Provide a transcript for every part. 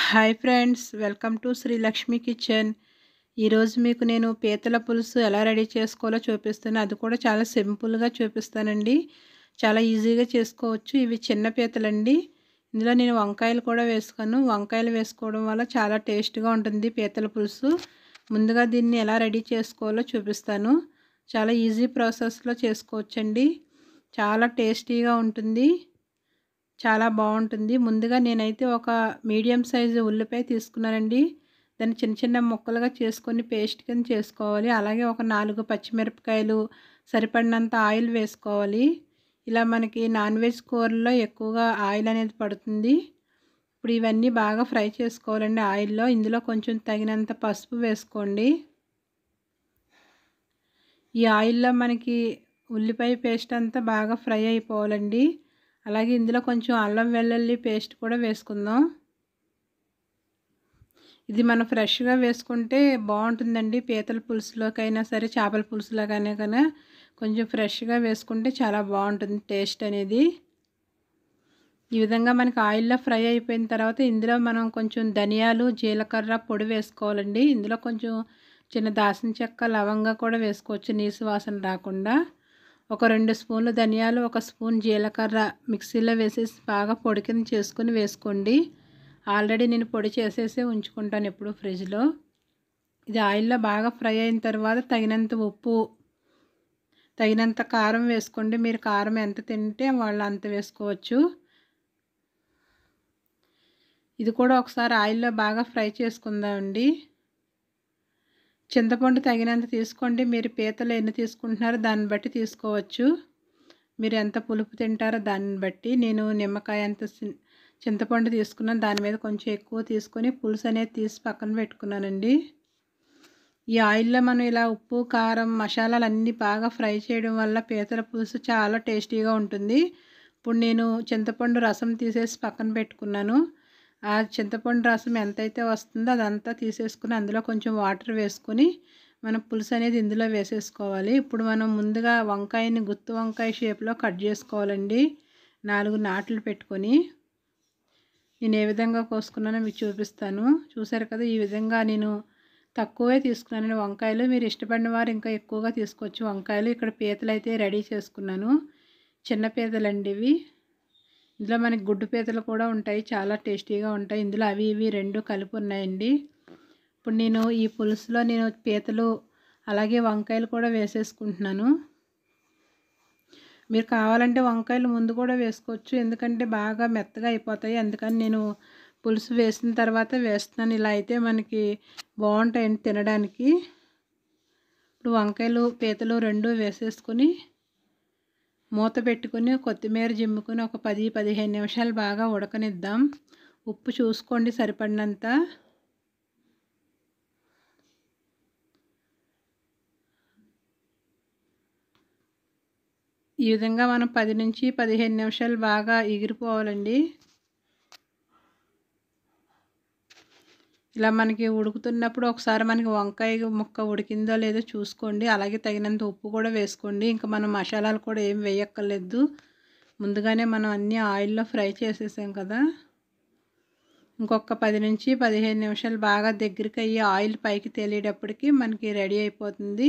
hi friends welcome to Sri Lakshmi kitchen ఈరోజు మీకు నేను పీతల పులుసు ఎలా రెడీ చేసుకోవాలో చూపిస్తాను అది కూడా చాలా సింపుల్గా చూపిస్తానండి చాలా ఈజీగా చేసుకోవచ్చు ఇవి చిన్న పీతలండి ఇందులో నేను వంకాయలు కూడా వేసుకోను వంకాయలు వేసుకోవడం వల్ల చాలా టేస్ట్గా ఉంటుంది పీతల పులుసు ముందుగా దీన్ని ఎలా రెడీ చేసుకోవాలో చూపిస్తాను చాలా ఈజీ ప్రాసెస్లో చేసుకోవచ్చండి చాలా టేస్టీగా ఉంటుంది చాలా బాగుంటుంది ముందుగా నేనైతే ఒక మీడియం సైజు ఉల్లిపాయ తీసుకున్నానండి దాన్ని చిన్న చిన్న ముక్కలుగా చేసుకొని పేస్ట్ కింద చేసుకోవాలి అలాగే ఒక నాలుగు పచ్చిమిరపకాయలు సరిపడినంత ఆయిల్ వేసుకోవాలి ఇలా మనకి నాన్ వెజ్ కూరల్లో ఎక్కువగా ఆయిల్ అనేది పడుతుంది ఇప్పుడు ఇవన్నీ బాగా ఫ్రై చేసుకోవాలండి ఆయిల్లో ఇందులో కొంచెం తగినంత పసుపు వేసుకోండి ఈ ఆయిల్లో మనకి ఉల్లిపాయ పేస్ట్ అంతా బాగా ఫ్రై అయిపోవాలండి అలాగే ఇందులో కొంచెం అల్లం వెల్లుల్లి పేస్ట్ కూడా వేసుకుందాం ఇది మనం ఫ్రెష్గా వేసుకుంటే బాగుంటుందండి పీతల పులుసులోకైనా సరే చేపల పులుసులో కానీ కొంచెం ఫ్రెష్గా వేసుకుంటే చాలా బాగుంటుంది టేస్ట్ అనేది ఈ విధంగా మనకి ఆయిల్లో ఫ్రై అయిపోయిన తర్వాత ఇందులో మనం కొంచెం ధనియాలు జీలకర్ర పొడి వేసుకోవాలండి ఇందులో కొంచెం చిన్న దాసిన చెక్క లవంగా కూడా వేసుకోవచ్చు నీసు వాసన రాకుండా ఒక రెండు స్పూన్లు ధనియాలు ఒక స్పూన్ జీలకర్ర మిక్సీలో వేసేసి బాగా పొడి కింద చేసుకుని వేసుకోండి ఆల్రెడీ నేను పొడి చేసేసి ఉంచుకుంటాను ఎప్పుడు ఫ్రిడ్జ్లో ఇది ఆయిల్లో బాగా ఫ్రై అయిన తర్వాత తగినంత ఉప్పు తగినంత కారం వేసుకోండి మీరు కారం ఎంత తింటే వాళ్ళు అంత వేసుకోవచ్చు ఇది కూడా ఒకసారి ఆయిల్లో బాగా ఫ్రై చేసుకుందామండి చింతపండు తగినంత తీసుకోండి మీరు పీతలు ఎన్ని తీసుకుంటున్నారో దాన్ని బట్టి తీసుకోవచ్చు మీరు ఎంత పులుపు తింటారో దాన్ని బట్టి నేను నిమ్మకాయ ఎంత చింతపండు తీసుకున్నాను దాని మీద కొంచెం ఎక్కువ తీసుకొని పులుసు అనేది తీసి పక్కన పెట్టుకున్నానండి ఈ ఆయిల్లో మనం ఇలా ఉప్పు కారం మసాలాలు అన్నీ బాగా ఫ్రై చేయడం వల్ల పీతల పులుసు చాలా టేస్టీగా ఉంటుంది ఇప్పుడు నేను చింతపండు రసం తీసేసి పక్కన పెట్టుకున్నాను ఆ చింతపండు రసం ఎంతైతే వస్తుందో అదంతా తీసేసుకుని అందులో కొంచెం వాటర్ వేసుకొని మనం పులుసు అనేది ఇందులో వేసేసుకోవాలి ఇప్పుడు మనం ముందుగా వంకాయని గుత్తు వంకాయ షేప్లో కట్ చేసుకోవాలండి నాలుగు నాట్లు పెట్టుకొని నేను ఏ విధంగా కోసుకున్నానో మీకు చూపిస్తాను చూసారు కదా ఈ విధంగా నేను తక్కువే తీసుకున్నాను వంకాయలు మీరు ఇష్టపడిన వారు ఇంకా ఎక్కువగా తీసుకోవచ్చు వంకాయలు ఇక్కడ పీతలు అయితే రెడీ చేసుకున్నాను చిన్న పీతలండి ఇవి ఇందులో మనకి గుడ్డు పీతలు కూడా ఉంటాయి చాలా టేస్టీగా ఉంటాయి ఇందులో అవి ఇవి రెండు కలిపి ఉన్నాయండి ఇప్పుడు నేను ఈ పులుసులో నేను పీతలు అలాగే వంకాయలు కూడా వేసేసుకుంటున్నాను మీరు కావాలంటే వంకాయలు ముందు కూడా వేసుకోవచ్చు ఎందుకంటే బాగా మెత్తగా అయిపోతాయి అందుకని నేను పులుసు వేసిన తర్వాత వేస్తున్నాను ఇలా అయితే మనకి బాగుంటాయండి తినడానికి ఇప్పుడు వంకాయలు పీతలు రెండు వేసేసుకొని మూత పెట్టుకుని కొత్తిమీర జిమ్ముకుని ఒక పది పదిహేను నిమిషాలు బాగా ఉడకనిద్దాం ఉప్పు చూసుకోండి సరిపడినంత ఈ విధంగా మనం పది నుంచి పదిహేను నిమిషాలు బాగా ఎగిరిపోవాలండి ఇలా మనకి ఉడుకుతున్నప్పుడు ఒకసారి మనకి వంకాయ ముక్క ఉడికిందో లేదో చూసుకోండి అలాగే తగినంత ఉప్పు కూడా వేసుకోండి ఇంకా మనం మసాలాలు కూడా ఏం వేయక్కర్లేదు ముందుగానే మనం అన్నీ ఆయిల్లో ఫ్రై చేసేసాం కదా ఇంకొక పది నుంచి పదిహేను నిమిషాలు బాగా దగ్గరికి అయ్యి ఆయిల్ పైకి తేలేటప్పటికి మనకి రెడీ అయిపోతుంది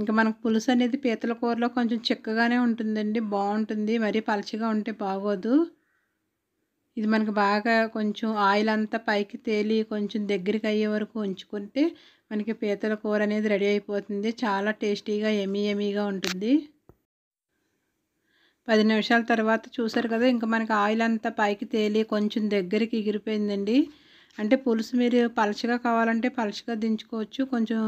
ఇంకా మనకు పులుసు అనేది పీతల కూరలో కొంచెం చిక్కగానే ఉంటుందండి బాగుంటుంది మరీ పలచగా ఉంటే బాగోదు ఇది మనకు బాగా కొంచెం ఆయిల్ అంతా పైకి తేలి కొంచెం దగ్గరికి అయ్యే వరకు ఉంచుకుంటే మనకి పీతల కూర అనేది రెడీ అయిపోతుంది చాలా టేస్టీగా ఎమీ ఎమీగా ఉంటుంది పది నిమిషాల తర్వాత చూసారు కదా ఇంకా మనకి ఆయిల్ అంతా పైకి తేలి కొంచెం దగ్గరికి ఎగిరిపోయిందండి అంటే పులుసు మీరు పలచగా కావాలంటే పలచగా దించుకోవచ్చు కొంచెం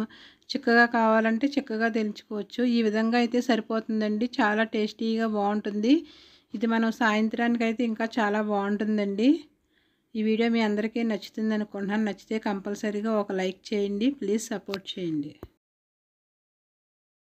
చిక్కగా కావాలంటే చిక్కగా దించుకోవచ్చు ఈ విధంగా అయితే సరిపోతుందండి చాలా టేస్టీగా బాగుంటుంది ఇది మనం సాయంత్రానికి అయితే ఇంకా చాలా బాగుంటుందండి ఈ వీడియో మీ అందరికీ నచ్చుతుంది అనుకుంటున్నాను నచ్చితే కంపల్సరీగా ఒక లైక్ చేయండి ప్లీజ్ సపోర్ట్ చేయండి